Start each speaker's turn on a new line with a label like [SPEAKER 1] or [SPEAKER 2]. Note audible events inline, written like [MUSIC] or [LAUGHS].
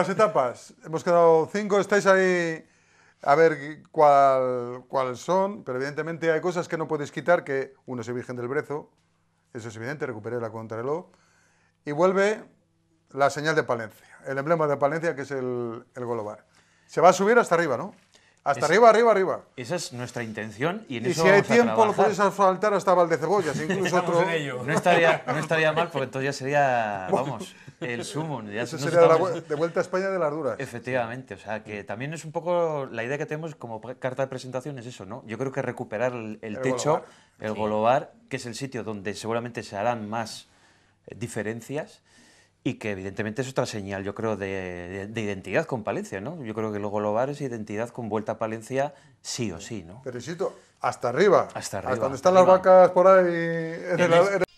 [SPEAKER 1] las etapas. Hemos quedado cinco, estáis ahí a ver cuáles son, pero evidentemente hay cosas que no podéis quitar, que uno es el Virgen del Brezo, eso es evidente, recuperé la contrarreloj, y vuelve la señal de Palencia, el emblema de Palencia que es el, el Golobar. Se va a subir hasta arriba, ¿no?
[SPEAKER 2] Hasta arriba, arriba, arriba. Esa es nuestra intención y en si hay tiempo lo puedes
[SPEAKER 1] asfaltar hasta Valdecebollas, [LAUGHS] incluso otro... No, [LAUGHS] estaría,
[SPEAKER 2] mal porque entonces ya sería, vamos, el sumo. sería de, vuelta a España de las duras. Efectivamente, o sea que también es un poco la idea que tenemos como carta de presentación es eso, ¿no? Yo creo que recuperar el, techo, el Golovar Golobar, que es el sitio donde seguramente se harán más eh, diferencias y que evidentemente es otra señal, yo creo, de, identidad con Palencia, ¿no? Yo creo que luego lo global es identidad con vuelta a Palencia sí o sí, ¿no? Pero hasta arriba. Hasta arriba. Hasta donde están las
[SPEAKER 3] vacas por ahí,